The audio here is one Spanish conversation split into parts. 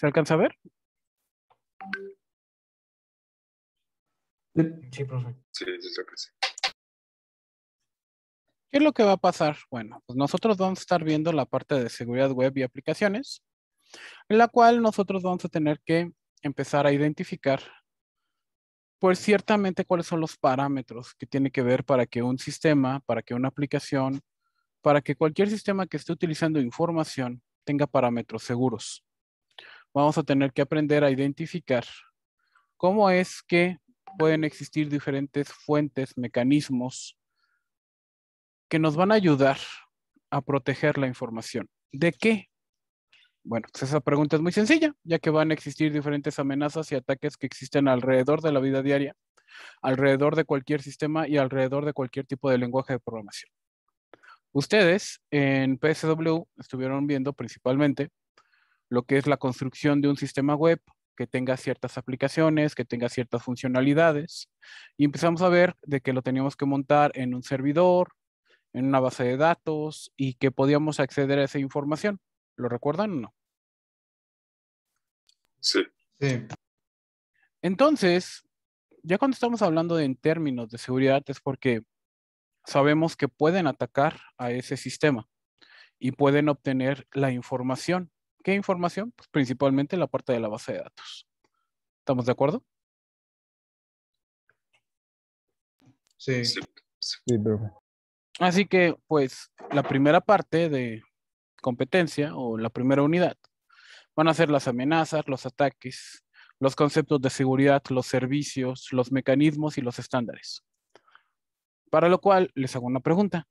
¿Se alcanza a ver? Sí, profe. Sí, sí, sí. ¿Qué es lo que va a pasar? Bueno, pues nosotros vamos a estar viendo la parte de seguridad web y aplicaciones, en la cual nosotros vamos a tener que empezar a identificar, pues ciertamente cuáles son los parámetros que tiene que ver para que un sistema, para que una aplicación, para que cualquier sistema que esté utilizando información tenga parámetros seguros vamos a tener que aprender a identificar cómo es que pueden existir diferentes fuentes, mecanismos que nos van a ayudar a proteger la información. ¿De qué? Bueno, pues esa pregunta es muy sencilla, ya que van a existir diferentes amenazas y ataques que existen alrededor de la vida diaria, alrededor de cualquier sistema y alrededor de cualquier tipo de lenguaje de programación. Ustedes en PSW estuvieron viendo principalmente lo que es la construcción de un sistema web que tenga ciertas aplicaciones, que tenga ciertas funcionalidades. Y empezamos a ver de que lo teníamos que montar en un servidor, en una base de datos y que podíamos acceder a esa información. ¿Lo recuerdan o no? Sí. Entonces, ya cuando estamos hablando en términos de seguridad es porque sabemos que pueden atacar a ese sistema y pueden obtener la información ¿Qué información? Pues principalmente la parte de la base de datos. ¿Estamos de acuerdo? Sí. sí. Así que, pues, la primera parte de competencia o la primera unidad van a ser las amenazas, los ataques, los conceptos de seguridad, los servicios, los mecanismos y los estándares. Para lo cual, les hago una pregunta.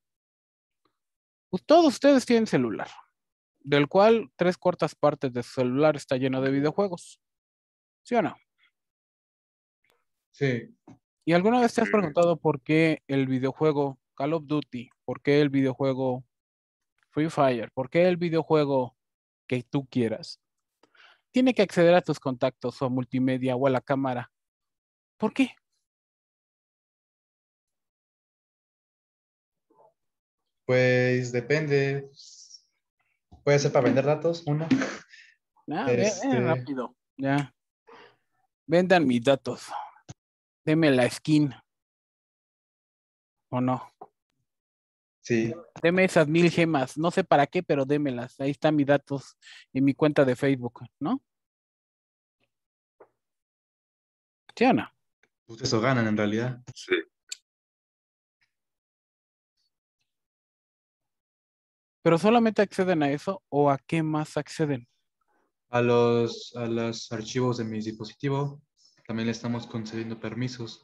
Pues, todos ustedes tienen celular del cual tres cuartas partes de su celular está lleno de videojuegos. ¿Sí o no? Sí. ¿Y alguna vez te has preguntado por qué el videojuego Call of Duty, por qué el videojuego Free Fire, por qué el videojuego que tú quieras, tiene que acceder a tus contactos o a multimedia o a la cámara? ¿Por qué? Pues depende. Puede ser para vender datos, uno. Ah, este, rápido, ya. Vendan mis datos. Deme la skin. ¿O no? Sí. Deme esas mil gemas. No sé para qué, pero démelas. Ahí están mis datos en mi cuenta de Facebook, ¿no? ¿Sí o no? Pues eso ganan en realidad. Sí. Pero solamente acceden a eso o a qué más acceden? A los, a los archivos de mi dispositivo. También le estamos concediendo permisos.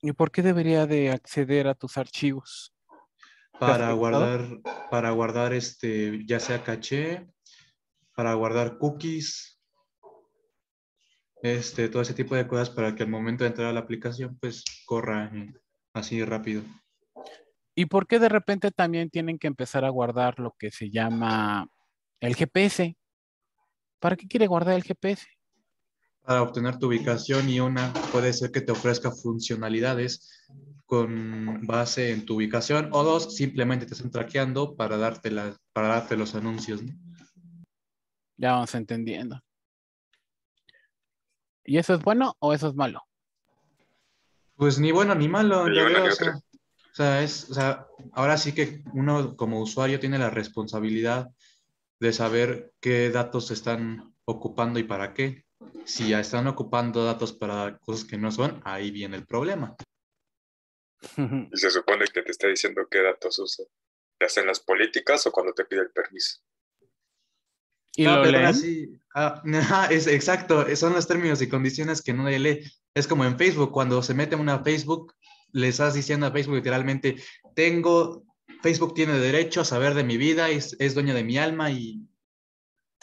¿Y por qué debería de acceder a tus archivos? Para guardar, para guardar este, ya sea caché, para guardar cookies, este, todo ese tipo de cosas para que al momento de entrar a la aplicación, pues corra eh, así rápido. ¿Y por qué de repente también tienen que empezar a guardar lo que se llama el GPS? ¿Para qué quiere guardar el GPS? Para obtener tu ubicación y una puede ser que te ofrezca funcionalidades con base en tu ubicación o dos, simplemente te están traqueando para darte, para los anuncios. Ya vamos entendiendo. ¿Y eso es bueno o eso es malo? Pues ni bueno ni malo. yo creo o sea, ahora sí que uno como usuario tiene la responsabilidad de saber qué datos se están ocupando y para qué. Si ya están ocupando datos para cosas que no son, ahí viene el problema. Y se supone que te está diciendo qué datos usa, ya hacen en las políticas o cuando te pide el permiso. Y no, lo pero Sí. Ah, ah, es exacto, son los términos y condiciones que no lee. Es como en Facebook, cuando se mete una Facebook, le estás diciendo a Facebook literalmente, tengo, Facebook tiene derecho a saber de mi vida, es, es dueña de mi alma y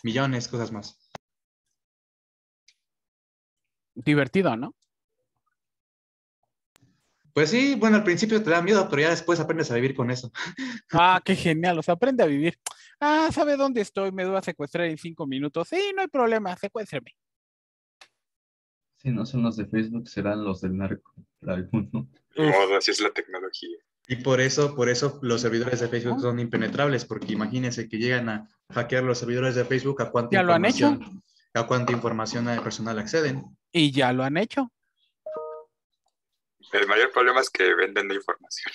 millones, cosas más. Divertido, ¿no? Pues sí, bueno, al principio te da miedo, pero ya después aprendes a vivir con eso. Ah, qué genial, o sea, aprende a vivir. Ah, ¿sabe dónde estoy? Me voy a secuestrar en cinco minutos. Sí, no hay problema, secuéstrame Si no son los de Facebook, serán los del narco. así es la tecnología. Y por eso, por eso los servidores de Facebook ah. son impenetrables, porque imagínense que llegan a hackear los servidores de Facebook a cuánta, ¿Ya lo han hecho? a cuánta información personal acceden. Y ya lo han hecho. El mayor problema es que venden la información.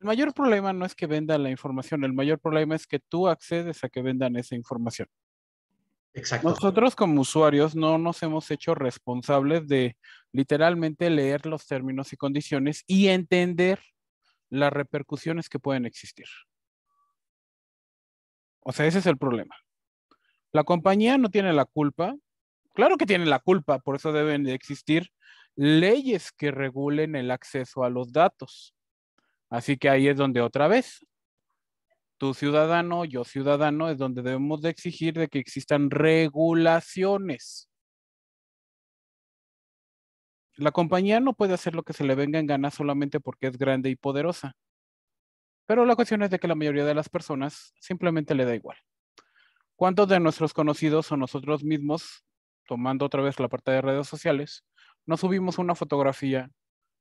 El mayor problema no es que vendan la información, el mayor problema es que tú accedes a que vendan esa información. Nosotros como usuarios no nos hemos hecho responsables de literalmente leer los términos y condiciones y entender las repercusiones que pueden existir. O sea, ese es el problema. La compañía no tiene la culpa. Claro que tiene la culpa, por eso deben existir leyes que regulen el acceso a los datos. Así que ahí es donde otra vez tu ciudadano, yo ciudadano, es donde debemos de exigir de que existan regulaciones. La compañía no puede hacer lo que se le venga en gana solamente porque es grande y poderosa. Pero la cuestión es de que la mayoría de las personas simplemente le da igual. ¿Cuántos de nuestros conocidos o nosotros mismos, tomando otra vez la parte de redes sociales, nos subimos una fotografía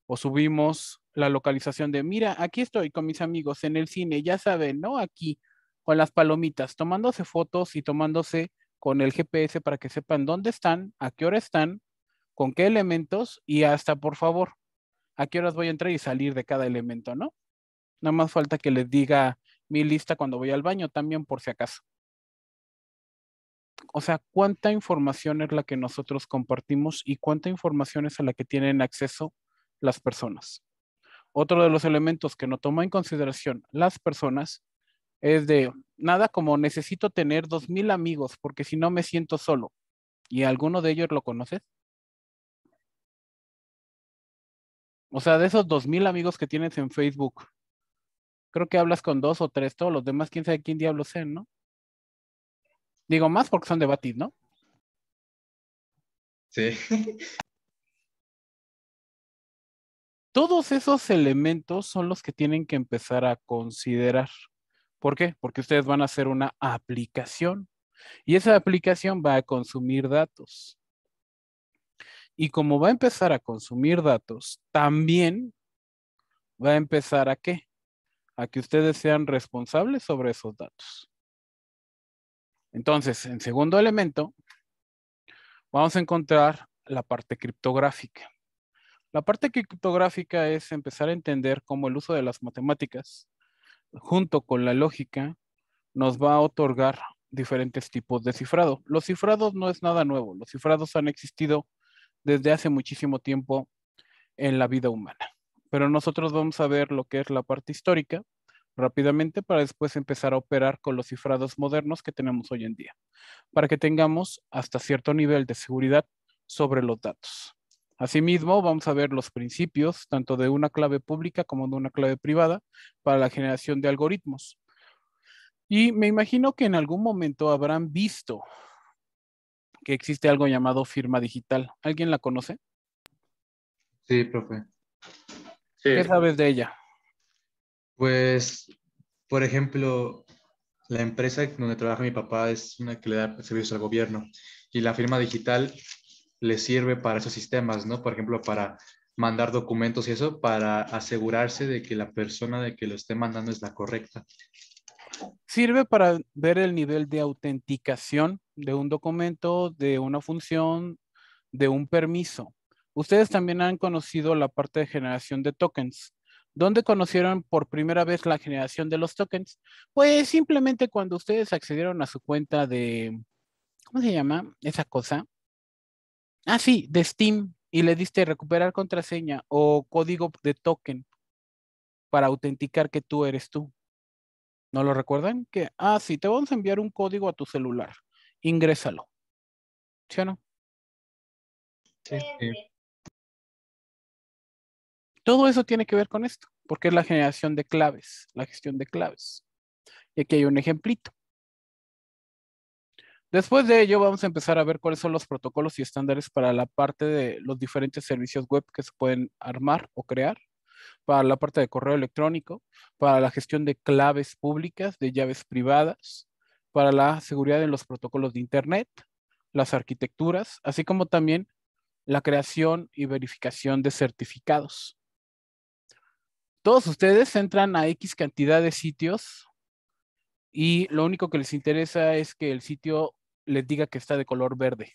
o subimos la localización de, mira, aquí estoy con mis amigos en el cine, ya saben, ¿no? Aquí con las palomitas, tomándose fotos y tomándose con el GPS para que sepan dónde están, a qué hora están, con qué elementos y hasta, por favor, a qué horas voy a entrar y salir de cada elemento, ¿no? Nada más falta que les diga mi lista cuando voy al baño también por si acaso. O sea, ¿cuánta información es la que nosotros compartimos y cuánta información es a la que tienen acceso las personas. Otro de los elementos que no toma en consideración las personas es de nada como necesito tener dos mil amigos porque si no me siento solo. ¿Y alguno de ellos lo conoces? O sea, de esos dos mil amigos que tienes en Facebook, creo que hablas con dos o tres, todos los demás, quién sabe quién diablos sean, ¿no? Digo más porque son de ¿no? Sí. Todos esos elementos son los que tienen que empezar a considerar. ¿Por qué? Porque ustedes van a hacer una aplicación y esa aplicación va a consumir datos. Y como va a empezar a consumir datos, también va a empezar a qué? A que ustedes sean responsables sobre esos datos. Entonces, en segundo elemento, vamos a encontrar la parte criptográfica. La parte criptográfica es empezar a entender cómo el uso de las matemáticas junto con la lógica nos va a otorgar diferentes tipos de cifrado. Los cifrados no es nada nuevo, los cifrados han existido desde hace muchísimo tiempo en la vida humana. Pero nosotros vamos a ver lo que es la parte histórica rápidamente para después empezar a operar con los cifrados modernos que tenemos hoy en día, para que tengamos hasta cierto nivel de seguridad sobre los datos. Asimismo, vamos a ver los principios tanto de una clave pública como de una clave privada para la generación de algoritmos. Y me imagino que en algún momento habrán visto que existe algo llamado firma digital. ¿Alguien la conoce? Sí, profe. ¿Qué sabes de ella? Pues, por ejemplo, la empresa donde trabaja mi papá es una que le da servicios al gobierno y la firma digital les sirve para esos sistemas, ¿no? Por ejemplo, para mandar documentos y eso, para asegurarse de que la persona de que lo esté mandando es la correcta. Sirve para ver el nivel de autenticación de un documento, de una función, de un permiso. Ustedes también han conocido la parte de generación de tokens. ¿Dónde conocieron por primera vez la generación de los tokens? Pues simplemente cuando ustedes accedieron a su cuenta de, ¿cómo se llama? Esa cosa. Ah, sí, de Steam y le diste recuperar contraseña o código de token para autenticar que tú eres tú. ¿No lo recuerdan? Que, ah, sí, te vamos a enviar un código a tu celular. Ingrésalo. ¿Sí o no? sí. Todo eso tiene que ver con esto, porque es la generación de claves, la gestión de claves. Y aquí hay un ejemplito. Después de ello, vamos a empezar a ver cuáles son los protocolos y estándares para la parte de los diferentes servicios web que se pueden armar o crear, para la parte de correo electrónico, para la gestión de claves públicas, de llaves privadas, para la seguridad en los protocolos de Internet, las arquitecturas, así como también la creación y verificación de certificados. Todos ustedes entran a X cantidad de sitios y lo único que les interesa es que el sitio les diga que está de color verde,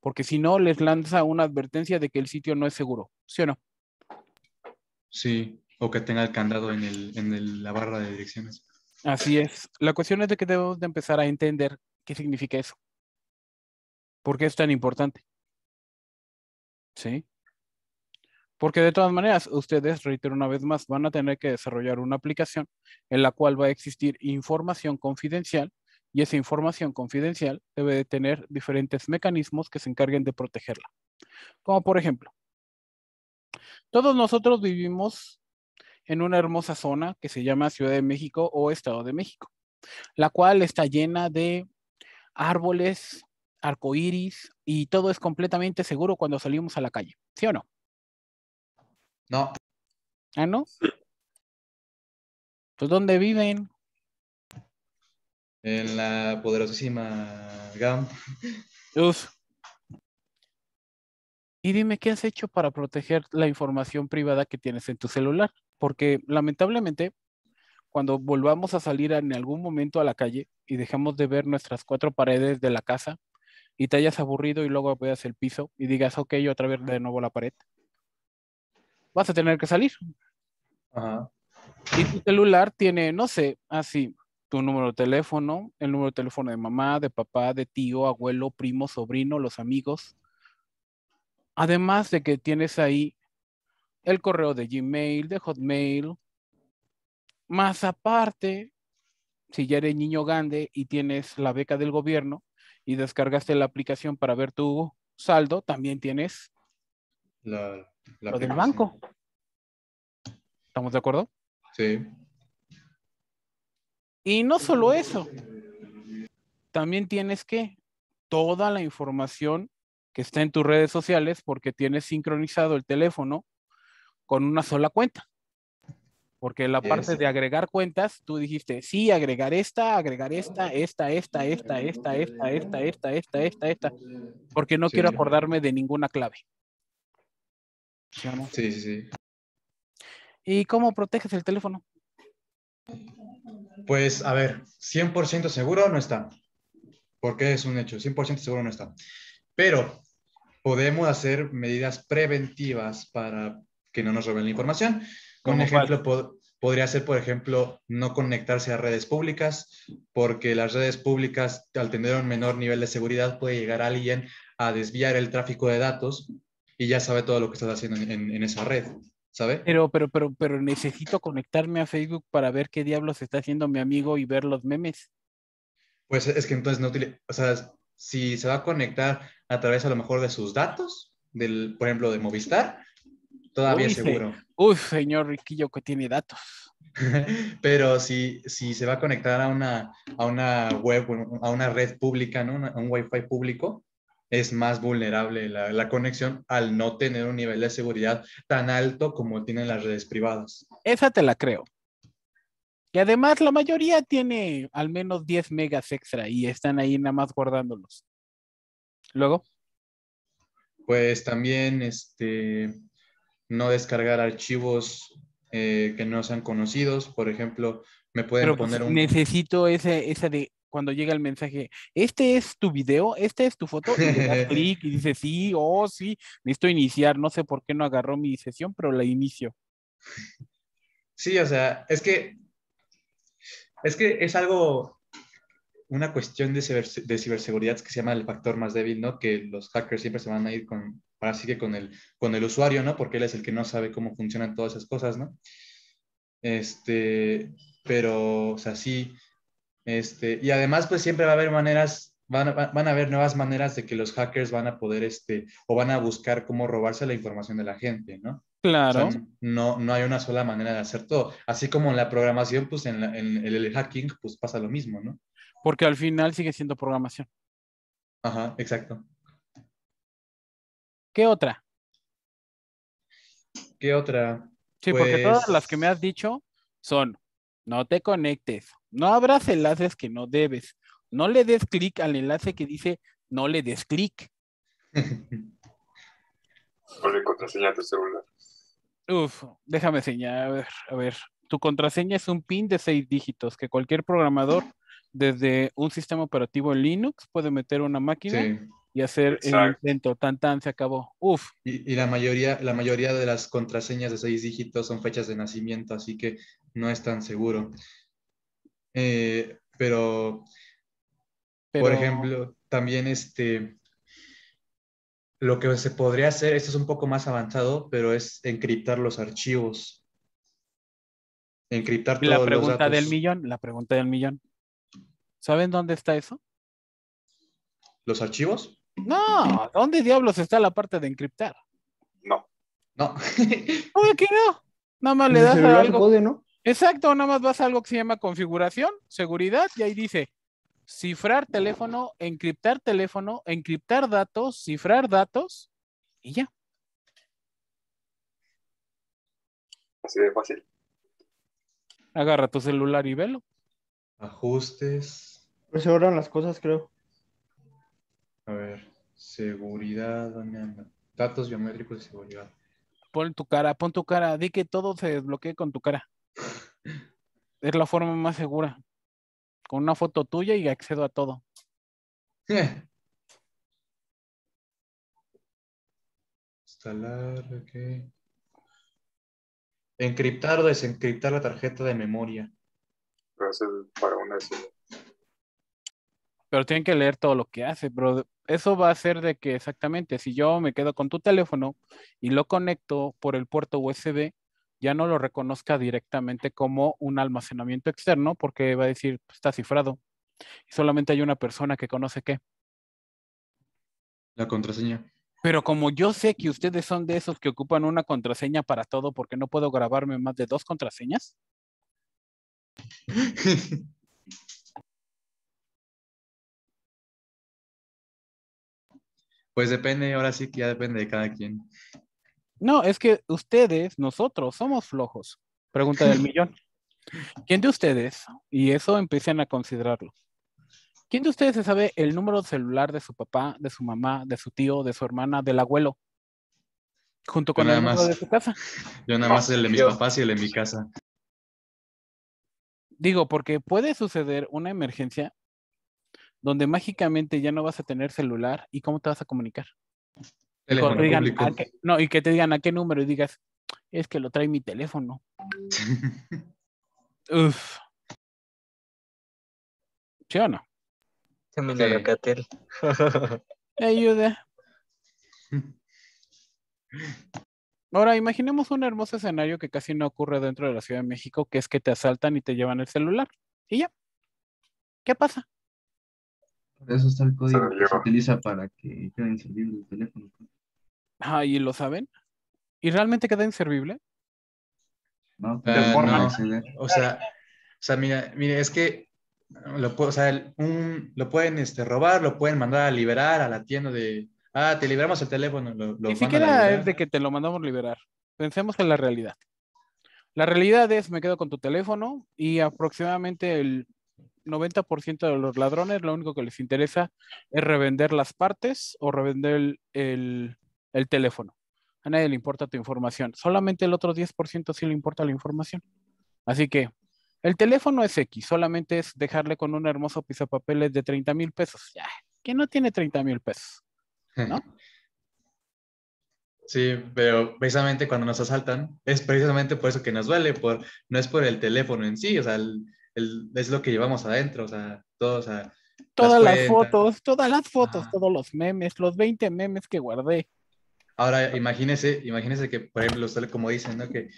porque si no, les lanza una advertencia de que el sitio no es seguro, ¿sí o no? Sí, o que tenga el candado en, la barra de direcciones. Así es. La cuestión es de que debemos de empezar a entender qué significa eso. ¿Por qué es tan importante? ¿Sí? Porque de todas maneras, ustedes, reitero una vez más, van a tener que desarrollar una aplicación en la cual va a existir información confidencial y esa información confidencial debe de tener diferentes mecanismos que se encarguen de protegerla. Como por ejemplo, todos nosotros vivimos en una hermosa zona que se llama Ciudad de México o Estado de México, la cual está llena de árboles, arcoíris y todo es completamente seguro cuando salimos a la calle, ¿sí o no? No. ¿Ah, no? Pues ¿dónde viven? en la poderosísima GAM. Y dime, ¿qué has hecho para proteger la información privada que tienes en tu celular? Porque lamentablemente, cuando volvamos a salir en algún momento a la calle y dejamos de ver nuestras cuatro paredes de la casa y te hayas aburrido y luego veas el piso y digas, ok, yo otra vez de nuevo la pared, vas a tener que salir. Ajá. Y tu celular tiene, no sé, así, tu número de teléfono, el número de teléfono de mamá, de papá, de tío, abuelo, primo, sobrino, los amigos. Además de que tienes ahí el correo de Gmail, de Hotmail. Más aparte, si ya eres niño grande y tienes la beca del gobierno y descargaste la aplicación para ver tu saldo, también tienes la, del banco. ¿Estamos de acuerdo? Sí. Y no solo eso, también tienes que toda la información que está en tus redes sociales porque tienes sincronizado el teléfono con una sola cuenta. Porque la parte de agregar cuentas, tú dijiste, sí, agregar esta, agregar esta, esta, esta, esta, esta, esta, esta, esta, esta, esta, esta, porque no quiero acordarme de ninguna clave. Sí, sí, sí. ¿Y cómo proteges el teléfono? Pues a ver, 100% seguro no está, porque es un hecho, 100% seguro no está. Pero podemos hacer medidas preventivas para que no nos roben la información. Un ejemplo podría ser, por ejemplo, no conectarse a redes públicas, porque las redes públicas, al tener un menor nivel de seguridad, puede llegar alguien a desviar el tráfico de datos y ya sabe todo lo que está haciendo en esa red. Pero, pero, pero, pero necesito conectarme a Facebook para ver qué diablos está haciendo mi amigo y ver los memes. Pues es que entonces no tiene o sea, si se va a conectar a través a lo mejor de sus datos, del, por ejemplo, de Movistar, todavía seguro. uy, señor Riquillo que tiene datos. Pero si, si se va a conectar a una, a una web, a una red pública, ¿no? a un wifi público, es más vulnerable la, conexión al no tener un nivel de seguridad tan alto como tienen las redes privadas. Esa te la creo. Y además la mayoría tiene al menos 10 megas extra y están ahí nada más guardándolos. Luego. Pues también este, no descargar archivos eh, que no sean conocidos. Por ejemplo, me pueden pues, poner un... Necesito ese esa de cuando llega el mensaje, este es tu video, esta es tu foto, y le das clic y dice sí, o oh, sí, necesito iniciar, no sé por qué no agarró mi sesión, pero la inicio. Sí, o sea, es que es, que es algo, una cuestión de, de ciberseguridad que se llama el factor más débil, ¿no? Que los hackers siempre se van a ir con, Así que con el, con el usuario, ¿no? Porque él es el que no sabe cómo funcionan todas esas cosas, ¿no? Este, pero, o sea, sí, este, y además, pues siempre va a haber maneras, van a, van haber nuevas maneras de que los hackers van a poder, este, o van a buscar cómo robarse la información de la gente, ¿no? Claro. no, no hay una sola manera de hacer todo. Así como en la programación, pues en, el, hacking, pues pasa lo mismo, ¿no? Porque al final sigue siendo programación. Ajá, exacto. ¿Qué otra? ¿Qué otra? Sí, porque todas las que me pues has dicho son, no te conectes, no abras enlaces que no debes. No le des clic al enlace que dice no le des clic. Ponle contraseña tu celular. Uf, déjame enseñar. A ver, a ver. Tu contraseña es un pin de seis dígitos que cualquier programador desde un sistema operativo Linux puede meter una máquina y hacer el intento. Tan tan se acabó. Uf. Y, y, la mayoría, la mayoría de las contraseñas de seis dígitos son fechas de nacimiento, así que no es tan seguro. Eh, pero, por ejemplo, también este, lo que se podría hacer, esto es un poco más avanzado, pero es encriptar los archivos. Encriptar todos la pregunta del millón, la pregunta del millón. ¿Saben dónde está eso? ¿Los archivos? No, ¿dónde diablos está la parte de encriptar? No. No. ¿Cómo no? Nada más le das a algo. ¿no? Exacto, nada más vas a algo que se llama configuración, seguridad, y ahí dice cifrar teléfono, encriptar teléfono, encriptar datos, cifrar datos, y ya. Así de fácil. Agarra tu celular y velo. Ajustes. Pues se las cosas, creo. A ver, seguridad, datos biométricos y seguridad. Pon tu cara, pon tu cara, di que todo se desbloquee con tu cara. Es la forma más segura. Con una foto tuya y accedo a todo. Sí. Instalar, Encriptar o desencriptar la tarjeta de memoria. Gracias Pero tienen que leer todo lo que hace, pero eso va a ser de que exactamente, si yo me quedo con tu teléfono y lo conecto por el puerto USB, ya no lo reconozca directamente como un almacenamiento externo porque va a decir, pues, está cifrado. Y solamente hay una persona que conoce qué. La contraseña. Pero como yo sé que ustedes son de esos que ocupan una contraseña para todo porque no puedo grabarme más de dos contraseñas. Pues depende, ahora sí que ya depende de cada quien. No, es que ustedes, nosotros, somos flojos. Pregunta del millón. ¿Quién de ustedes, y eso empiecen a considerarlo, ¿quién de ustedes se sabe el número celular de su papá, de su mamá, de su tío, de su hermana, del abuelo? Junto con el número de su casa. Yo nada más el de mis papás y el de mi casa. Digo, porque puede suceder una emergencia donde mágicamente ya no vas a tener celular y cómo te vas a comunicar no, y que te digan a qué número y digas, es que lo trae mi teléfono. Uf. ¿Sí o no? Se me sí. Ayuda. Ahora, imaginemos un hermoso escenario que casi no ocurre dentro de la Ciudad de México, que es que te asaltan y te llevan el celular. Y ya. ¿Qué pasa? Por eso está el código que se utiliza para que quede el teléfono. Ah, y lo saben. ¿Y realmente queda inservible? No, pero ah, no. O sea, o sea, mira, es que lo, o lo pueden este, robar, lo pueden mandar a liberar a la tienda de, ah, te liberamos el teléfono. Lo, Ni siquiera es de que te lo mandamos liberar. Pensemos en la realidad. La realidad es, me quedo con tu teléfono y aproximadamente el 90% de los ladrones lo único que les interesa es revender las partes o revender el, el teléfono. A nadie le importa tu información. Solamente el otro 10% sí le importa la información. Así que el teléfono es X. Solamente es dejarle con un hermoso pisapapeles de 30 mil pesos. Ya, que no tiene 30 mil pesos? ¿No? Sí, pero precisamente cuando nos asaltan es precisamente por eso que nos duele, por, no es por el teléfono en sí, o sea, el, es lo que llevamos adentro, o sea, Todas las, fotos, todas las fotos, todos los memes, los 20 memes que guardé. Ahora, imagínese, imagínese que, por ejemplo, como dicen, ¿no? que,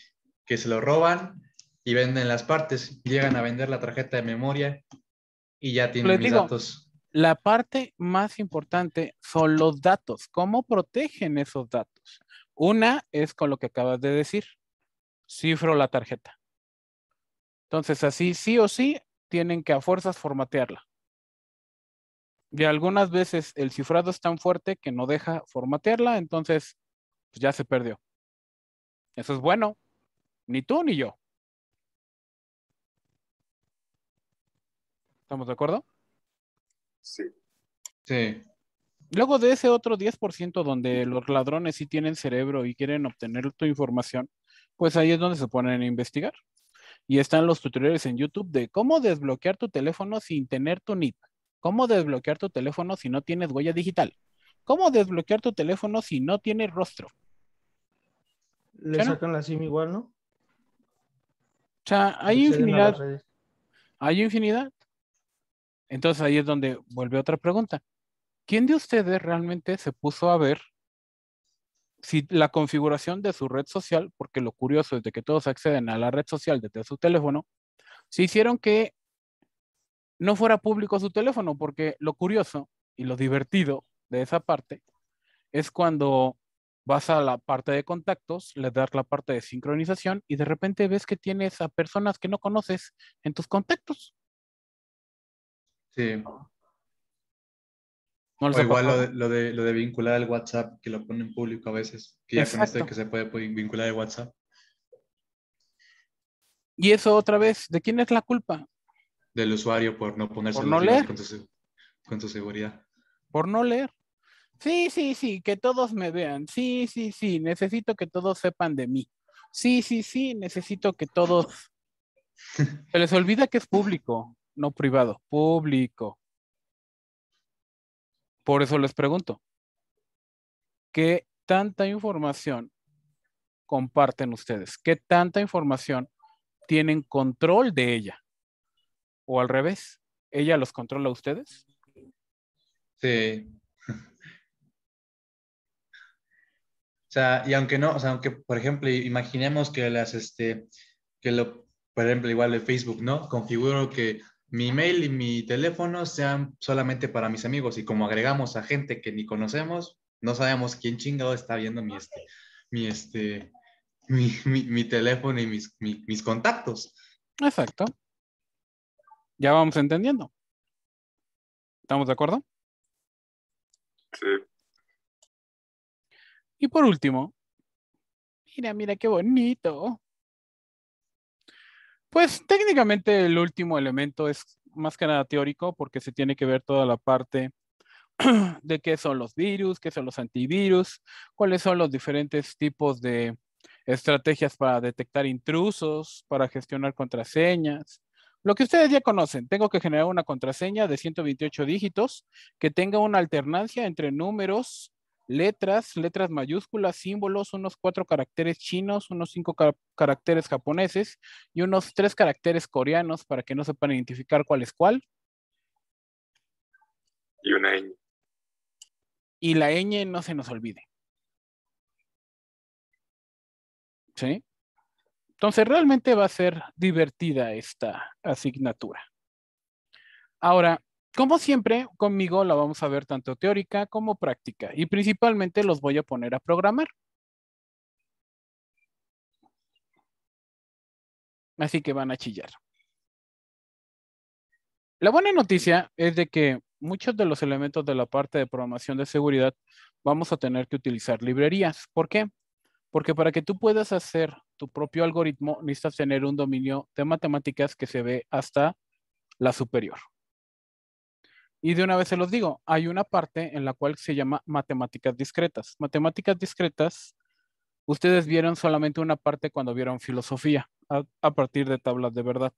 que se lo roban y venden las partes, llegan a vender la tarjeta de memoria y ya tienen mis datos. La parte más importante son los datos. ¿Cómo protegen esos datos? Una es con lo que acabas de decir. Cifro la tarjeta. Entonces, así sí o sí tienen que a fuerzas formatearla. Y algunas veces el cifrado es tan fuerte que no deja formatearla, entonces pues, ya se perdió. Eso es bueno. Ni tú ni yo. ¿Estamos de acuerdo? Sí. Sí. Luego de ese otro 10% donde los ladrones sí tienen cerebro y quieren obtener tu información, pues ahí es donde se ponen a investigar. Y están los tutoriales en YouTube de cómo desbloquear tu teléfono sin tener tu nit. ¿Cómo desbloquear tu teléfono si no tienes huella digital? ¿Cómo desbloquear tu teléfono si no tienes rostro? Le sacan la SIM igual, ¿no? O sea, hay infinidad. Hay infinidad. Entonces ahí es donde vuelve otra pregunta. ¿Quién de ustedes realmente se puso a ver si la configuración de su red social, porque lo curioso es de que todos acceden a la red social desde su teléfono, se hicieron que no fuera público su teléfono, porque lo curioso y lo divertido de esa parte es cuando vas a la parte de contactos, le das la parte de sincronización y de repente ves que tienes a personas que no conoces en tus contactos. Sí. igual lo de, lo, de, vincular el WhatsApp, que lo ponen público a veces, que ya este que se puede vincular el WhatsApp. Y eso otra vez, ¿de quién es la culpa? del usuario por no ponerse Con, su seguridad. Por no leer. Sí, sí, sí, que todos me vean. Sí, sí, sí, necesito que todos sepan de mí. Sí, sí, sí, necesito que todos... Se les olvida que es público, no privado, público. Por eso les pregunto, ¿qué tanta información comparten ustedes? ¿Qué tanta información tienen control de ella? o al revés, ella los controla a ustedes. Sí. O sea, y aunque no, o sea, aunque, por ejemplo, imaginemos que las, este, que lo, por ejemplo, igual de Facebook, ¿no? Configuro que mi email y mi teléfono sean solamente para mis amigos y como agregamos a gente que ni conocemos, no sabemos quién chingado está viendo mi, este, mi, este, teléfono y mis, mis contactos. Exacto ya vamos entendiendo. ¿Estamos de acuerdo? Sí. Y por último, mira, mira qué bonito. Pues técnicamente el último elemento es más que nada teórico porque se tiene que ver toda la parte de qué son los virus, qué son los antivirus, cuáles son los diferentes tipos de estrategias para detectar intrusos, para gestionar contraseñas, lo que ustedes ya conocen, tengo que generar una contraseña de 128 dígitos que tenga una alternancia entre números, letras, letras mayúsculas, símbolos, unos cuatro caracteres chinos, unos cinco caracteres japoneses y unos tres caracteres coreanos para que no sepan identificar cuál es cuál. Y una ñ. Y la ñ no se nos olvide. ¿Sí? Entonces realmente va a ser divertida esta asignatura. Ahora, como siempre, conmigo la vamos a ver tanto teórica como práctica y principalmente los voy a poner a programar. Así que van a chillar. La buena noticia es de que muchos de los elementos de la parte de programación de seguridad vamos a tener que utilizar librerías. ¿Por qué? Porque para que tú puedas hacer tu propio algoritmo, necesitas tener un dominio de matemáticas que se ve hasta la superior. Y de una vez se los digo, hay una parte en la cual se llama matemáticas discretas. Matemáticas discretas, ustedes vieron solamente una parte cuando vieron filosofía, a, partir de tablas de verdad.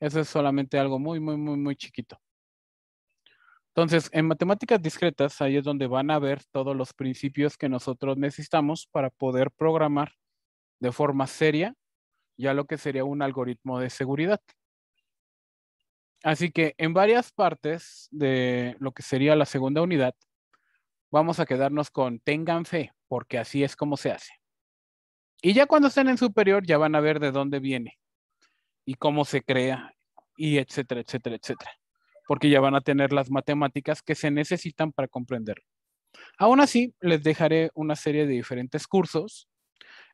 Eso es solamente algo muy, muy, muy, muy chiquito. Entonces, en matemáticas discretas, ahí es donde van a ver todos los principios que nosotros necesitamos para poder programar de forma seria ya lo que sería un algoritmo de seguridad. Así que en varias partes de lo que sería la segunda unidad, vamos a quedarnos con tengan fe, porque así es como se hace. Y ya cuando estén en superior, ya van a ver de dónde viene y cómo se crea, y etcétera, etcétera, etcétera. Porque ya van a tener las matemáticas que se necesitan para comprenderlo. Aún así, les dejaré una serie de diferentes cursos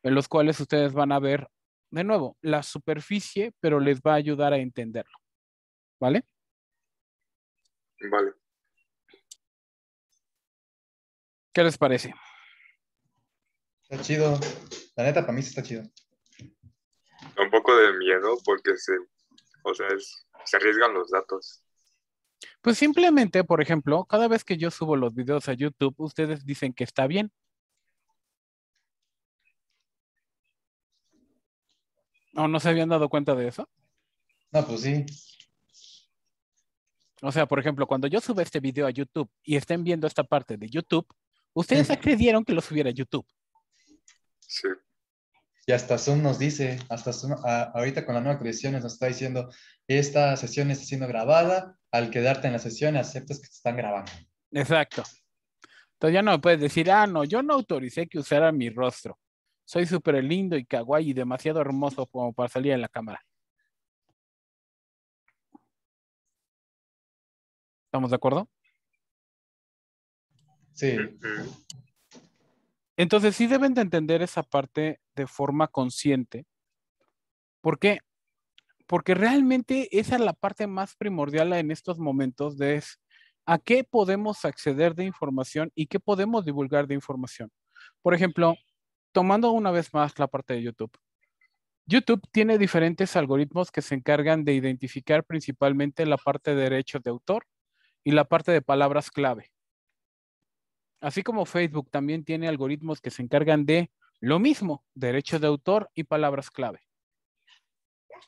en los cuales ustedes van a ver de nuevo la superficie, pero les va a ayudar a entenderlo. ¿Vale? Vale. ¿Qué les parece? Está chido. La neta, para mí sí está chido. Un poco de miedo porque se, se arriesgan los datos. Pues simplemente, por ejemplo, cada vez que yo subo los videos a YouTube, ustedes dicen que está bien. ¿O no se habían dado cuenta de eso? No, pues sí. O sea, por ejemplo, cuando yo subo este video a YouTube y estén viendo esta parte de YouTube, ustedes que lo subiera a YouTube. Sí. Y hasta Zoom nos dice, hasta ahorita con la nueva creación nos está diciendo, esta sesión está siendo grabada, al quedarte en la sesión aceptas que te están grabando. Exacto. Entonces ya no puedes decir, ah, no, yo no autoricé que usara mi rostro. Soy súper lindo y kawaii y demasiado hermoso como para salir en la cámara. ¿Estamos de acuerdo? Sí. Entonces sí deben de entender esa parte de forma consciente. ¿Por qué? Porque realmente esa es la parte más primordial en estos momentos de es a qué podemos acceder de información y qué podemos divulgar de información. Por ejemplo, tomando una vez más la parte de YouTube. YouTube tiene diferentes algoritmos que se encargan de identificar principalmente la parte de derechos de autor y la parte de palabras clave. Así como Facebook también tiene algoritmos que se encargan de lo mismo, derechos de autor y palabras clave.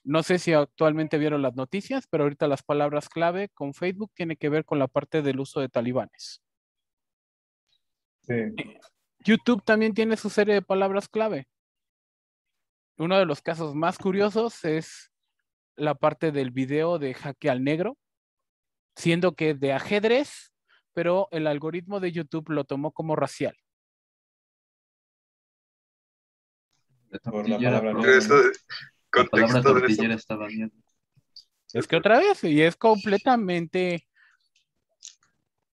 No sé si actualmente vieron las noticias, pero ahorita las palabras clave con Facebook tiene que ver con la parte del uso de talibanes. Sí. Eh, YouTube también tiene su serie de palabras clave. Uno de los casos más curiosos es la parte del video de jaque al negro, siendo que de ajedrez, pero el algoritmo de YouTube lo tomó como racial. Es que otra vez, y es completamente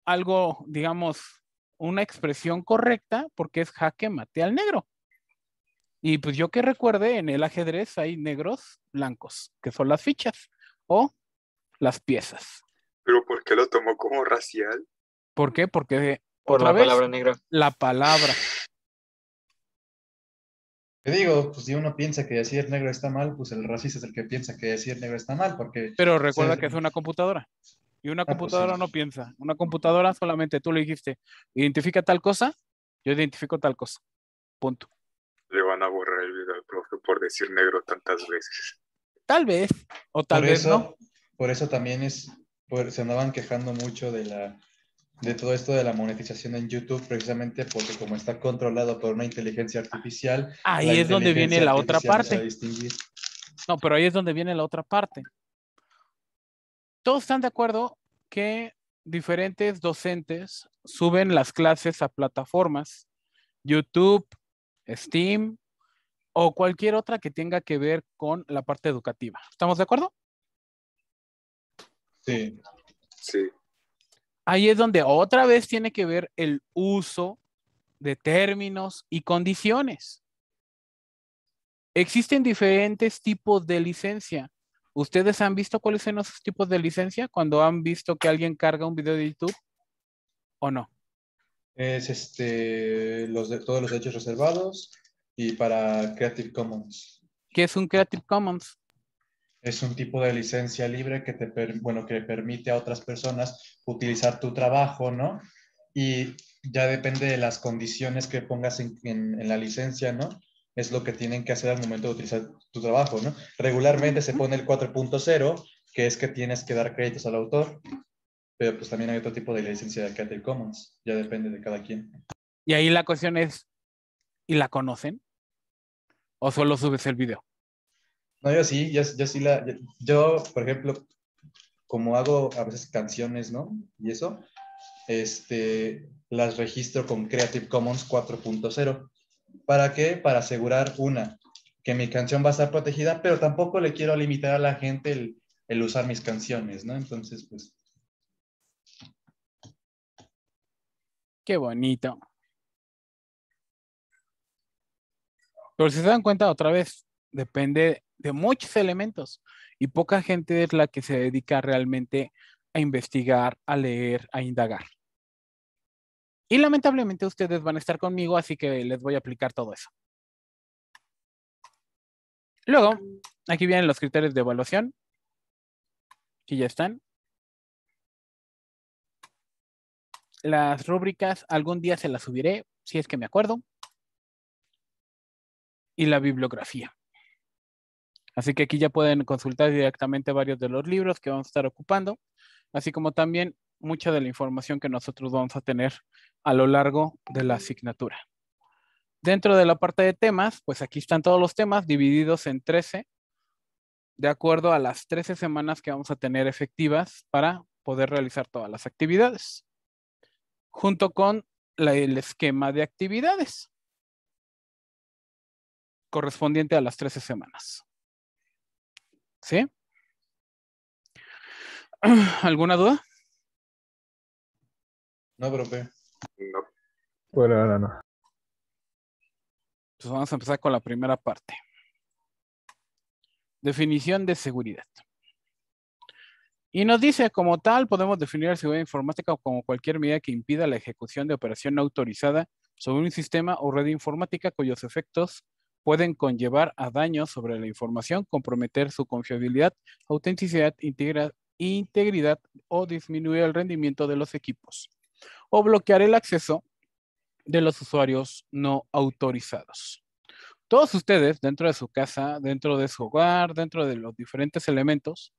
algo, digamos, una expresión correcta porque es jaque mate al negro. Y pues yo que recuerde, en el ajedrez hay negros blancos, que son las fichas o las piezas. ¿Pero por qué lo tomó como racial? ¿Por qué? Porque Por la palabra negra. La palabra. Te digo, pues si uno piensa que decir negro está mal, pues el racista es el que piensa que decir negro está mal, porque... Pero recuerda que es una computadora. Y una ah, pues computadora no piensa. Una computadora solamente tú le dijiste, identifica tal cosa, yo identifico tal cosa. Punto. Le van a borrar el video al profe por decir negro tantas veces. Tal vez, o tal vez no. Por eso también es, se andaban quejando mucho de la de todo esto de la monetización en YouTube, precisamente porque como está controlado por una inteligencia artificial. Ahí es donde viene la otra parte. No, pero ahí es donde viene la otra parte todos están de acuerdo que diferentes docentes suben las clases a plataformas, YouTube, Steam o cualquier otra que tenga que ver con la parte educativa. ¿Estamos de acuerdo? Sí. Sí. Ahí es donde otra vez tiene que ver el uso de términos y condiciones. Existen diferentes tipos de licencia. ¿Ustedes han visto cuáles son esos tipos de licencia cuando han visto que alguien carga un video de YouTube o no? Es este, los de, todos los derechos reservados y para Creative Commons. ¿Qué es un Creative Commons? Es un tipo de licencia libre que te bueno, que permite a otras personas utilizar tu trabajo, ¿no? Y ya depende de las condiciones que pongas en la licencia, ¿no? es lo que tienen que hacer al momento de utilizar tu trabajo, ¿no? Regularmente se pone el 4.0, que es que tienes que dar créditos al autor, pero pues también hay otro tipo de licencia de Creative Commons, ya depende de cada quien. Y ahí la cuestión es, ¿y la conocen? ¿O solo subes el video? No, yo sí, yo, sí la, yo, por ejemplo, como hago a veces canciones, ¿no? Y eso, este, las registro con Creative Commons 4.0 ¿Para qué? Para asegurar una, que mi canción va a estar protegida, pero tampoco le quiero limitar a la gente el, el usar mis canciones, ¿no? Entonces, pues... Qué bonito. Pero si se dan cuenta, otra vez, depende de muchos elementos y poca gente es la que se dedica realmente a investigar, a leer, a indagar. Y lamentablemente ustedes van a estar conmigo, así que les voy a aplicar todo eso. Luego, aquí vienen los criterios de evaluación. Aquí ya están. Las rúbricas algún día se las subiré, si es que me acuerdo. Y la bibliografía. Así que aquí ya pueden consultar directamente varios de los libros que vamos a estar ocupando, así como también mucha de la información que nosotros vamos a tener a lo largo de la asignatura. Dentro de la parte de temas, pues aquí están todos los temas divididos en 13, de acuerdo a las 13 semanas que vamos a tener efectivas para poder realizar todas las actividades, junto con el esquema de actividades correspondiente a las 13 semanas. ¿Sí? ¿Alguna duda? No, profe. No. Bueno, ahora no. Entonces pues vamos a empezar con la primera parte. Definición de seguridad. Y nos dice, como tal, podemos definir la seguridad informática como cualquier medida que impida la ejecución de operación autorizada sobre un sistema o red informática cuyos efectos pueden conllevar a daños sobre la información, comprometer su confiabilidad, autenticidad, integridad o disminuir el rendimiento de los equipos o bloquear el acceso de los usuarios no autorizados. Todos ustedes, dentro de su casa, dentro de su hogar, dentro de los diferentes elementos,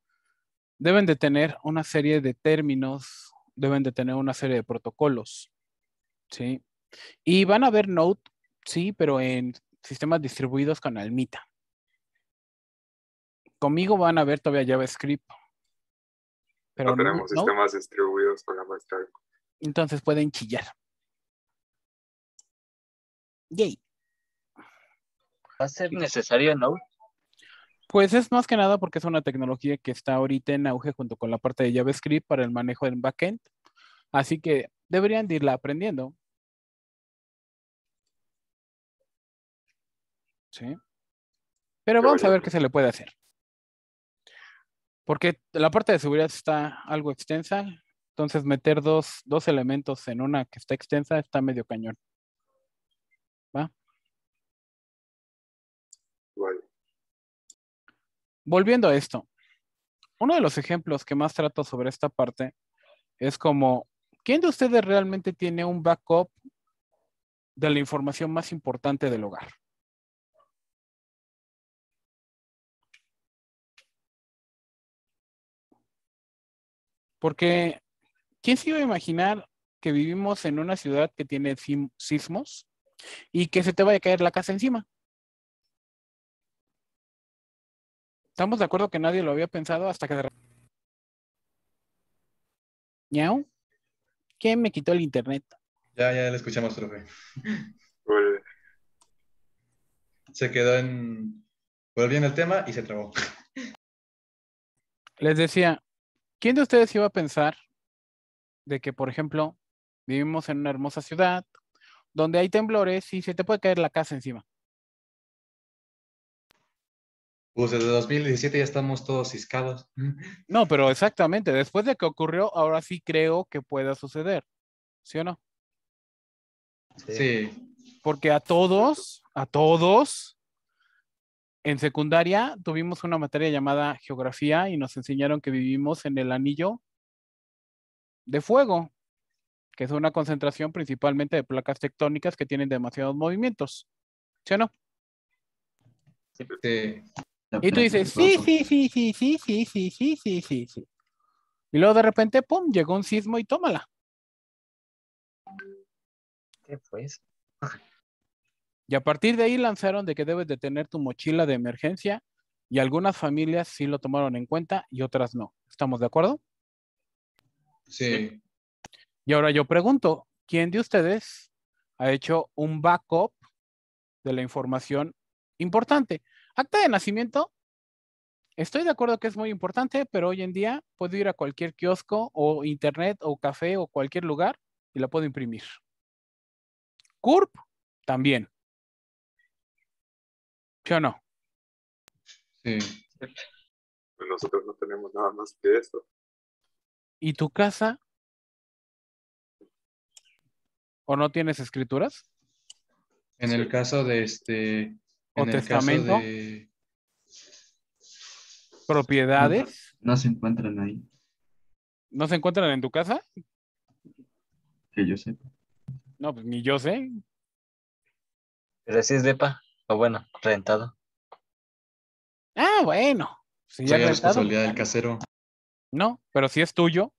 deben de tener una serie de términos, deben de tener una serie de protocolos. ¿sí? Y van a ver Node, sí, pero en sistemas distribuidos con Almita. Conmigo van a ver todavía JavaScript. Pero no tenemos sistemas distribuidos con la entonces pueden chillar. ¿Va a ser necesario, Node? Pues es más que nada porque es una tecnología que está ahorita en auge junto con la parte de JavaScript para el manejo en backend. Así que deberían irla aprendiendo. ¿Sí? Pero vamos a ver qué se le puede hacer. Porque la parte de seguridad está algo extensa. Entonces, meter dos, dos elementos en una que está extensa está medio cañón. ¿Va? Vale. Volviendo a esto, uno de los ejemplos que más trato sobre esta parte es como, ¿quién de ustedes realmente tiene un backup de la información más importante del hogar? Porque ¿Quién se iba a imaginar que vivimos en una ciudad que tiene sismos y que se te vaya a caer la casa encima? Estamos de acuerdo que nadie lo había pensado hasta que de ¿Quién me quitó el internet? Ya, ya le escuchamos, profe. se quedó en. Volvió en el tema y se trabó. Les decía, ¿quién de ustedes iba a pensar de que, por ejemplo, vivimos en una hermosa ciudad donde hay temblores y se te puede caer la casa encima. Pues desde 2017 ya estamos todos ciscados. No, pero exactamente, después de que ocurrió, ahora sí creo que pueda suceder, ¿sí o no? Sí. Porque a todos, a todos, en secundaria tuvimos una materia llamada geografía y nos enseñaron que vivimos en el anillo de fuego, que es una concentración principalmente de placas tectónicas que tienen demasiados movimientos. ¿Sí o no? Y tú dices, sí, sí, sí, sí, sí, sí, sí, sí, sí, sí, sí. Y luego de repente, ¡pum!, llegó un sismo y tómala. ¿Qué fue eso? Y a partir de ahí lanzaron de que debes de tener tu mochila de emergencia y algunas familias sí lo tomaron en cuenta y otras no. ¿Estamos de acuerdo? Sí. Y ahora yo pregunto, ¿quién de ustedes ha hecho un backup de la información importante? Acta de nacimiento, estoy de acuerdo que es muy importante, pero hoy en día puedo ir a cualquier kiosco o internet o café o cualquier lugar y la puedo imprimir. CURP también. ¿Sí o no? Sí. Nosotros no tenemos nada más que eso. ¿Y tu casa? ¿O no tienes escrituras? En el caso de este. ¿O testamento? ¿Propiedades? No, se encuentran ahí. ¿No se encuentran en tu casa? Que yo sé. No, pues ni yo sé. Pero si es depa, o bueno, rentado. Ah, bueno. Si ya rentado, responsabilidad del casero. No, pero si es tuyo.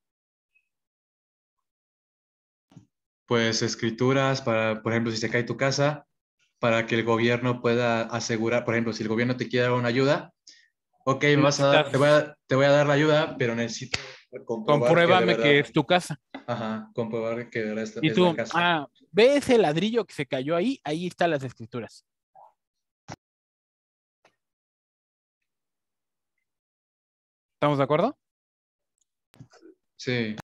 Pues escrituras para, por ejemplo, si se cae tu casa, para que el gobierno pueda asegurar, por ejemplo, si el gobierno te quiere dar una ayuda, ok, me vas a dar, te, voy a, dar la ayuda, pero necesito compruébame que, es tu casa. Ajá, comprobar que es, y tú, casa. Ah, ve ese ladrillo que se cayó ahí, ahí están las escrituras. ¿Estamos de acuerdo? Sí.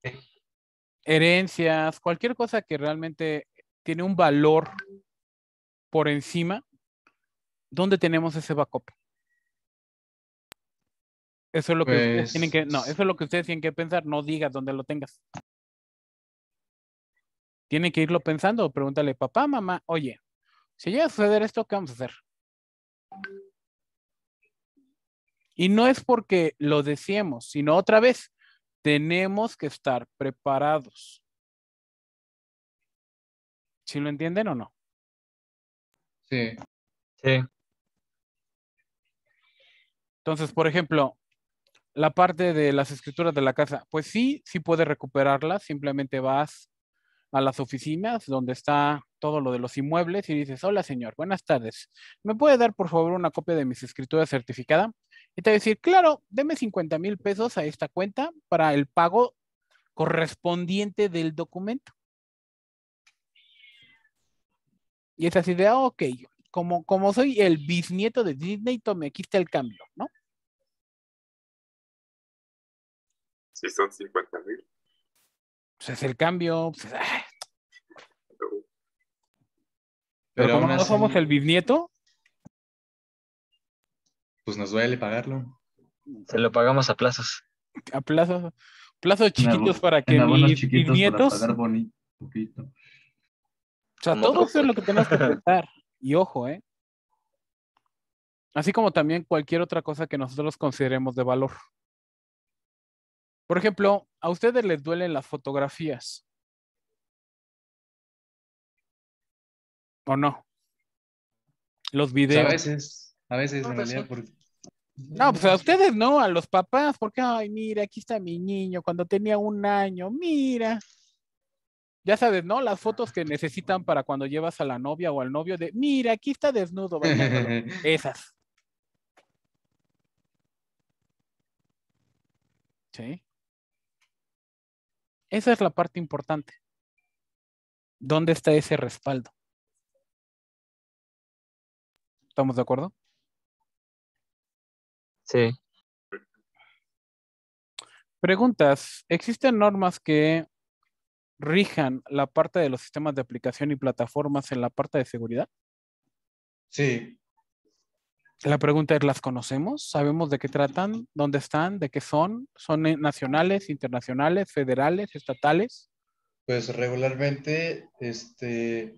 Herencias, cualquier cosa que realmente tiene un valor por encima, ¿dónde tenemos ese backup? Eso es lo que ustedes pues tienen que, no, eso es lo que ustedes tienen que pensar, no digas dónde lo tengas. Tienen que irlo pensando, pregúntale, papá, mamá, oye, si llega a suceder esto, ¿qué vamos a hacer? Y no es porque lo decíamos, sino otra vez, tenemos que estar preparados. ¿Sí lo entienden o no? Sí. Sí. Entonces, por ejemplo, la parte de las escrituras de la casa, pues sí, sí puedes recuperarlas, simplemente vas a las oficinas donde está todo lo de los inmuebles y dices, hola señor, buenas tardes, ¿me puede dar por favor una copia de mis escrituras certificadas? Y te a decir, claro, deme 50 mil pesos a esta cuenta para el pago correspondiente del documento. Y es así de, ah, ok, como, como soy el bisnieto de Disney, tome, aquí el cambio, ¿no? Sí, son 50 mil. Pues es el cambio. Pues, ah. Pero, no somos el bisnieto, pues nos duele pagarlo. Se lo pagamos a plazos. A plazos, plazos chiquitos para que mis, nietos. Para O sea, todo es lo que tenemos que pensar. Y ojo, ¿eh? Así como también cualquier otra cosa que nosotros consideremos de valor. Por ejemplo, a ustedes les duelen las fotografías. ¿O no? Los videos. a veces, a veces, en pues realidad, porque no, pues a ustedes no, a los papás, porque, ay, mira, aquí está mi niño cuando tenía un año, mira. Ya sabes, ¿no? Las fotos que necesitan para cuando llevas a la novia o al novio de, mira, aquí está desnudo. Esas. ¿Sí? Esa es la parte importante. ¿Dónde está ese respaldo? ¿Estamos de acuerdo? Sí. Preguntas. ¿Existen normas que rijan la parte de los sistemas de aplicación y plataformas en la parte de seguridad? Sí. La pregunta es, ¿las conocemos? ¿Sabemos de qué tratan? ¿Dónde están? ¿De qué son? ¿Son nacionales, internacionales, federales, estatales? Pues regularmente, este,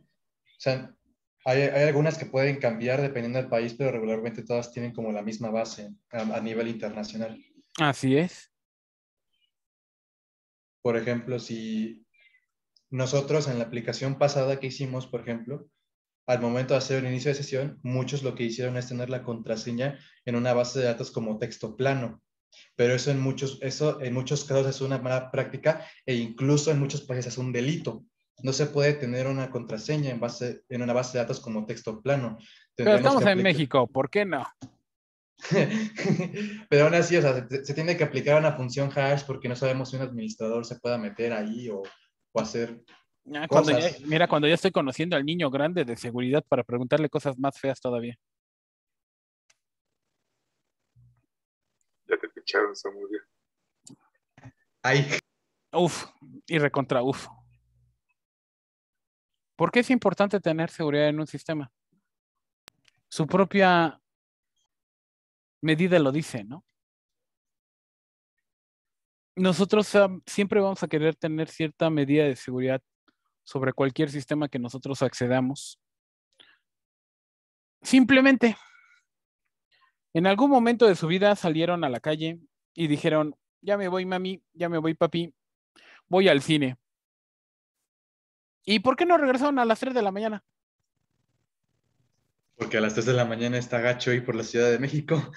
o hay, algunas que pueden cambiar dependiendo del país, pero regularmente todas tienen como la misma base a, nivel internacional. Así es. Por ejemplo, si nosotros en la aplicación pasada que hicimos, por ejemplo, al momento de hacer el inicio de sesión, muchos lo que hicieron es tener la contraseña en una base de datos como texto plano. Pero eso en muchos, eso en muchos casos es una mala práctica e incluso en muchos países es un delito no se puede tener una contraseña en, base, en una base de datos como texto plano. Pero estamos en México, ¿por qué no? Pero aún así, o sea, se, tiene que aplicar una función hash porque no sabemos si un administrador se pueda meter ahí o, hacer. mira, cuando ya estoy conociendo al niño grande de seguridad para preguntarle cosas más feas todavía. Ya te escucharon, Samuel. Ay. Uf, y recontra uf. ¿Por qué es importante tener seguridad en un sistema? Su propia medida lo dice, ¿no? Nosotros ah, siempre vamos a querer tener cierta medida de seguridad sobre cualquier sistema que nosotros accedamos. Simplemente, en algún momento de su vida salieron a la calle y dijeron, ya me voy mami, ya me voy papi, voy al cine. ¿Y por qué no regresaron a las 3 de la mañana? Porque a las 3 de la mañana está gacho y por la Ciudad de México.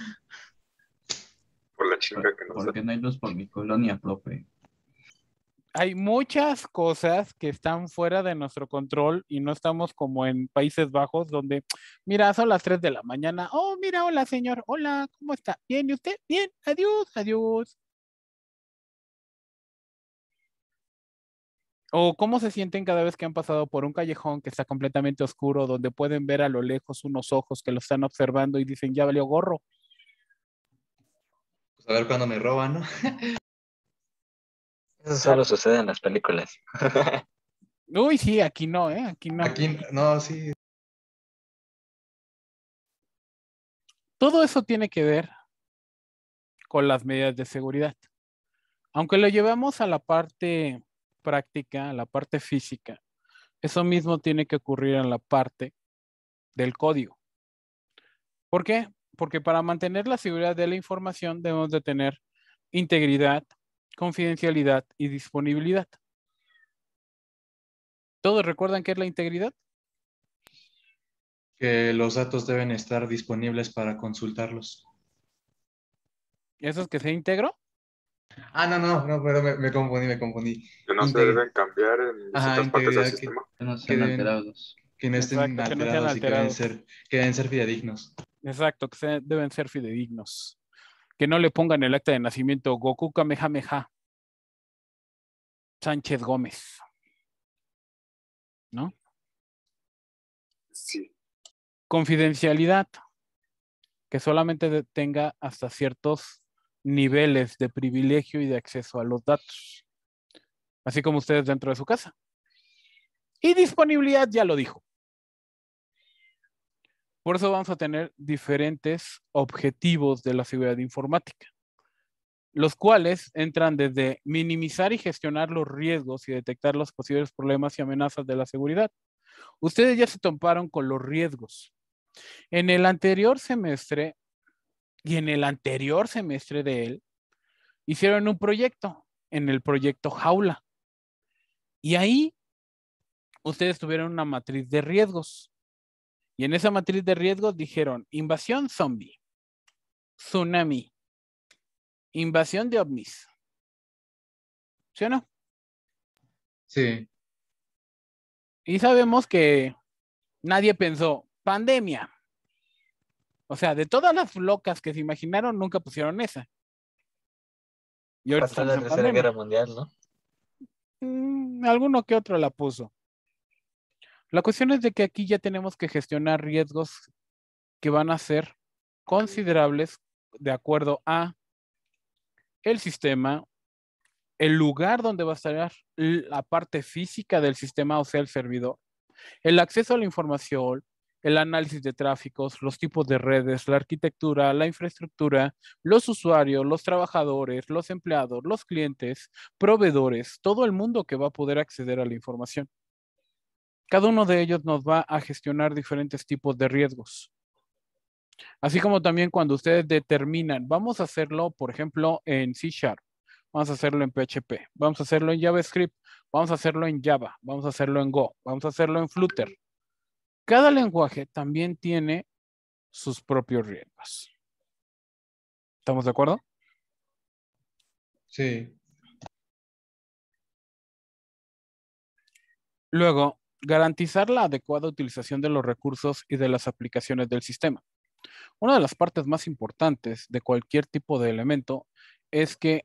Por la chinga que nos Porque no hay luz por mi colonia, profe? Hay muchas cosas que están fuera de nuestro control y no estamos como en Países Bajos donde, mira, son las 3 de la mañana. Oh, mira, hola señor, hola, ¿cómo está? Bien, ¿y usted? Bien, adiós, adiós. o cómo se sienten cada vez que han pasado por un callejón que está completamente oscuro, donde pueden ver a lo lejos unos ojos que lo están observando y dicen, ya valió gorro. Pues a ver cuándo me roban, ¿no? Eso solo sucede en las películas. Uy, sí, aquí no, ¿eh? Aquí no. Aquí no, sí. Todo eso tiene que ver con las medidas de seguridad. Aunque lo llevamos a la parte práctica, la parte física, eso mismo tiene que ocurrir en la parte del código. ¿Por qué? Porque para mantener la seguridad de la información debemos de tener integridad, confidencialidad y disponibilidad. ¿Todos recuerdan qué es la integridad? Que los datos deben estar disponibles para consultarlos. ¿Eso es que se integró? Ah, no, no, no, pero me, me confundí, me confundí. Que no se deben cambiar en ciertas partes del sistema. Que, no sean alterados. Que no estén alterados, y que deben, ser, que deben ser fidedignos. Exacto, que deben ser fidedignos. Que no le pongan el acta de nacimiento Goku Kamehameha Sánchez Gómez. ¿No? Sí. Confidencialidad. Que solamente tenga hasta ciertos niveles de privilegio y de acceso a los datos, así como ustedes dentro de su casa. Y disponibilidad, ya lo dijo. Por eso vamos a tener diferentes objetivos de la seguridad informática, los cuales entran desde minimizar y gestionar los riesgos y detectar los posibles problemas y amenazas de la seguridad. Ustedes ya se toparon con los riesgos. En el anterior semestre y en el anterior semestre de él hicieron un proyecto, en el proyecto Jaula. Y ahí ustedes tuvieron una matriz de riesgos. Y en esa matriz de riesgos dijeron invasión zombie, tsunami, invasión de ovnis. ¿Sí o no? Sí. Y sabemos que nadie pensó pandemia, o sea, de todas las locas que se imaginaron, nunca pusieron esa. Y la Tercera Guerra Mundial, ¿no? Mm, alguno que otro la puso. La cuestión es de que aquí ya tenemos que gestionar riesgos que van a ser considerables de acuerdo a el sistema, el lugar donde va a estar la parte física del sistema, o sea, el servidor, el acceso a la información, el análisis de tráficos, los tipos de redes, la arquitectura, la infraestructura, los usuarios, los trabajadores, los empleados, los clientes, proveedores, todo el mundo que va a poder acceder a la información. Cada uno de ellos nos va a gestionar diferentes tipos de riesgos. Así como también cuando ustedes determinan, vamos a hacerlo, por ejemplo, en C Sharp, vamos a hacerlo en PHP, vamos a hacerlo en JavaScript, vamos a hacerlo en Java, vamos a hacerlo en Go, vamos a hacerlo en Flutter. Cada lenguaje también tiene sus propios riesgos. ¿Estamos de acuerdo? Sí. Luego, garantizar la adecuada utilización de los recursos y de las aplicaciones del sistema. Una de las partes más importantes de cualquier tipo de elemento es que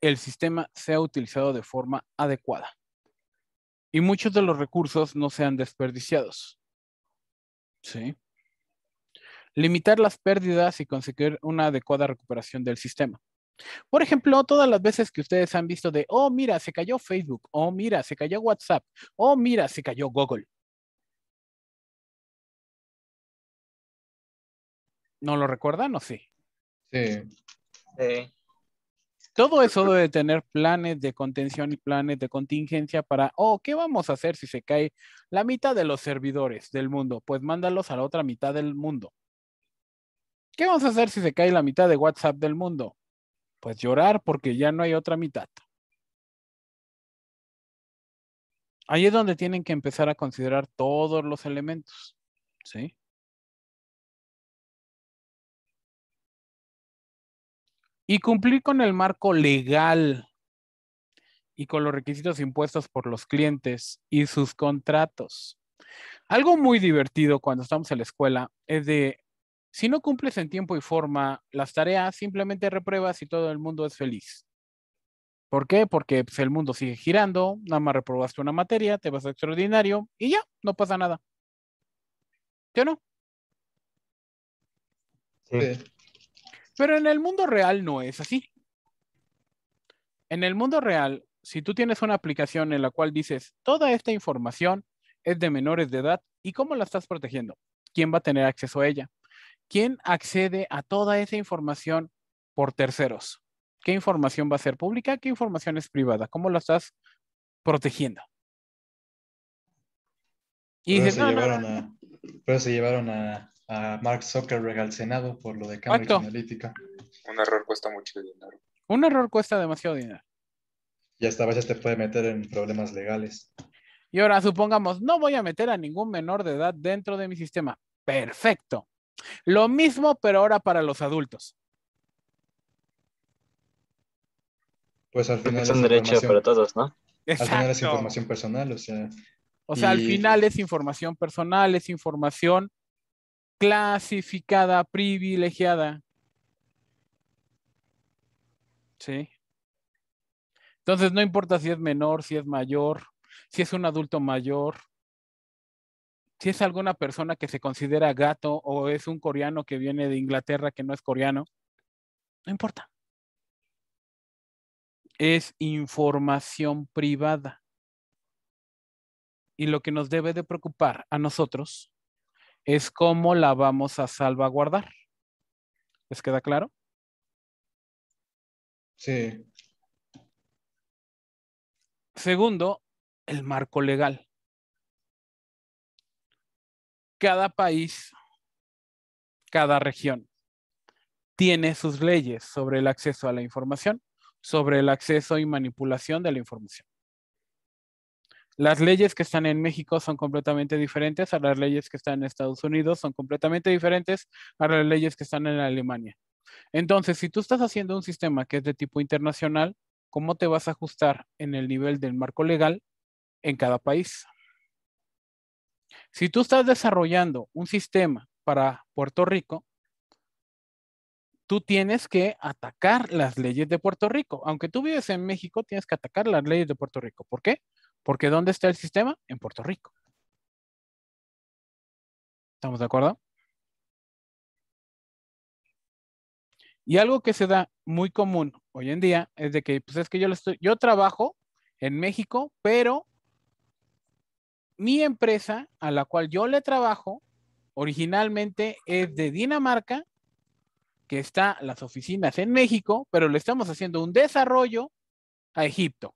el sistema sea utilizado de forma adecuada y muchos de los recursos no sean desperdiciados. Sí. Limitar las pérdidas y conseguir una adecuada recuperación del sistema. Por ejemplo, todas las veces que ustedes han visto de, oh, mira, se cayó Facebook, oh, mira, se cayó WhatsApp, oh, mira, se cayó Google. ¿No lo recuerdan o sí? Sí. Sí. Todo eso debe tener planes de contención y planes de contingencia para, oh, ¿qué vamos a hacer si se cae la mitad de los servidores del mundo? Pues mándalos a la otra mitad del mundo. ¿Qué vamos a hacer si se cae la mitad de WhatsApp del mundo? Pues llorar porque ya no hay otra mitad. Ahí es donde tienen que empezar a considerar todos los elementos. ¿Sí? y cumplir con el marco legal y con los requisitos impuestos por los clientes y sus contratos. Algo muy divertido cuando estamos en la escuela es de, si no cumples en tiempo y forma las tareas, simplemente repruebas y todo el mundo es feliz. ¿Por qué? Porque pues, el mundo sigue girando, nada más reprobaste una materia, te vas a extraordinario y ya, no pasa nada. ¿Yo no? Sí. Pero en el mundo real no es así. En el mundo real, si tú tienes una aplicación en la cual dices, toda esta información es de menores de edad, ¿y cómo la estás protegiendo? ¿Quién va a tener acceso a ella? ¿Quién accede a toda esa información por terceros? ¿Qué información va a ser pública? ¿Qué información es privada? ¿Cómo la estás protegiendo? pero se llevaron a a Mark Zuckerberg al Senado por lo de Cambridge Analytica. Un error cuesta mucho dinero. Un error cuesta demasiado dinero. Y hasta a te puede meter en problemas legales. Y ahora supongamos, no voy a meter a ningún menor de edad dentro de mi sistema. Perfecto. Lo mismo, pero ahora para los adultos. Pues al final. Es un derecho para todos, ¿no? Al final es información personal, o sea. O sea, al final es información personal, es información clasificada, privilegiada. ¿Sí? Entonces, no importa si es menor, si es mayor, si es un adulto mayor, si es alguna persona que se considera gato o es un coreano que viene de Inglaterra que no es coreano, no importa. Es información privada. Y lo que nos debe de preocupar a nosotros es cómo la vamos a salvaguardar. ¿Les queda claro? Sí. Segundo, el marco legal. Cada país, cada región tiene sus leyes sobre el acceso a la información, sobre el acceso y manipulación de la información las leyes que están en México son completamente diferentes a las leyes que están en Estados Unidos, son completamente diferentes a las leyes que están en Alemania. Entonces, si tú estás haciendo un sistema que es de tipo internacional, ¿cómo te vas a ajustar en el nivel del marco legal en cada país? Si tú estás desarrollando un sistema para Puerto Rico, tú tienes que atacar las leyes de Puerto Rico. Aunque tú vives en México, tienes que atacar las leyes de Puerto Rico. ¿Por qué? Porque ¿dónde está el sistema? En Puerto Rico. ¿Estamos de acuerdo? Y algo que se da muy común hoy en día es de que, pues es que yo, yo trabajo en México, pero mi empresa a la cual yo le trabajo originalmente es de Dinamarca, que está las oficinas en México, pero le estamos haciendo un desarrollo a Egipto.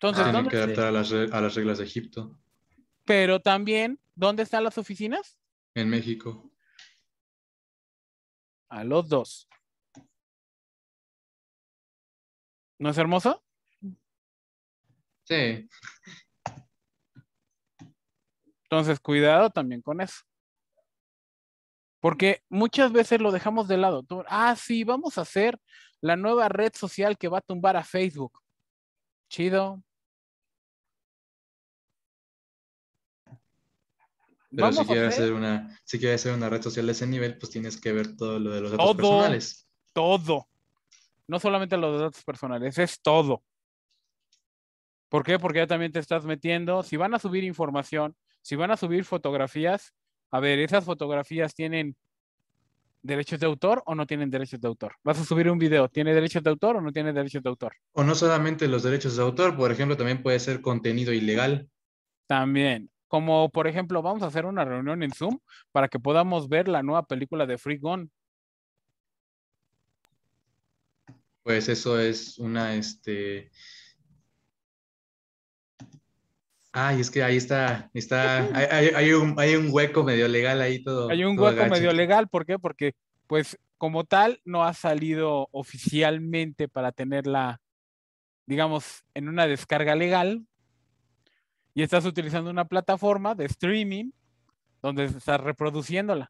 Entonces, tienen ah, que adaptar a las, reglas de Egipto. Pero también, ¿dónde están las oficinas? En México. A los dos. ¿No es hermoso? Sí. Entonces, cuidado también con eso. Porque muchas veces lo dejamos de lado. ah, sí, vamos a hacer la nueva red social que va a tumbar a Facebook. Chido. Pero si quieres, hacer? una, una red social de ese nivel, pues tienes que ver todo lo de los datos personales. Todo. No solamente los datos personales, es todo. ¿Por qué? Porque ya también te estás metiendo. Si van a subir información, si van a subir fotografías, a ver, ¿esas fotografías tienen derechos de autor o no tienen derechos de autor? Vas a subir un video, ¿tiene derechos de autor o no tiene derechos de autor? O no solamente los derechos de autor, por ejemplo, también puede ser contenido ilegal. También. Como por ejemplo, vamos a hacer una reunión en Zoom para que podamos ver la nueva película de Free Gone. Pues eso es una, este... Ay, es que ahí está, está, hay, hay, un, hay un hueco medio legal ahí todo. Hay un hueco medio legal, ¿por qué? Porque pues como tal no ha salido oficialmente para tenerla, digamos, en una descarga legal, y estás utilizando una plataforma de streaming donde estás reproduciéndola.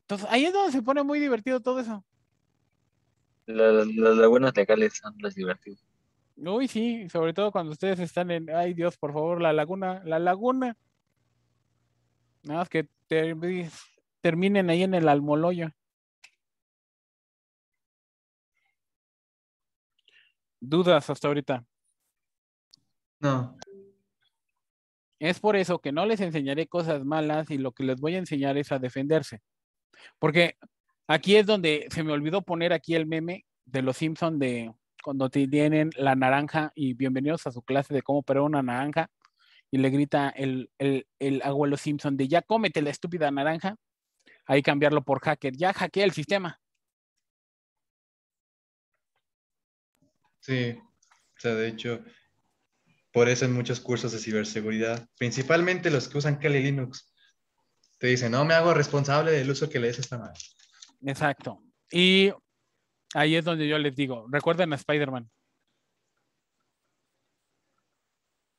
Entonces, ahí es donde se pone muy divertido todo eso. Las lagunas legales son las divertidas. Uy, sí, sobre todo cuando ustedes están en, ay Dios, por favor, la laguna, la laguna. Nada más que terminen ahí en el almoloya. Dudas hasta ahorita. No. Es por eso que no les enseñaré cosas malas y lo que les voy a enseñar es a defenderse. Porque aquí es donde se me olvidó poner aquí el meme de los Simpson de cuando tienen la naranja y bienvenidos a su clase de cómo operar una naranja y le grita el, el, el abuelo Simpson de ya cómete la estúpida naranja. Ahí cambiarlo por hacker. Ya hackeé el sistema. Sí, o sea, de hecho, por eso en muchos cursos de ciberseguridad, principalmente los que usan Kali Linux, te dicen, no me hago responsable del uso que le des a esta madre. Exacto. Y ahí es donde yo les digo, recuerden a Spider-Man.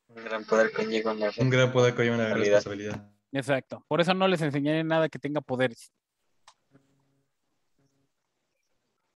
Un gran poder conlleva una Un gran poder conlleva una responsabilidad. Exacto. Por eso no les enseñaré nada que tenga poderes.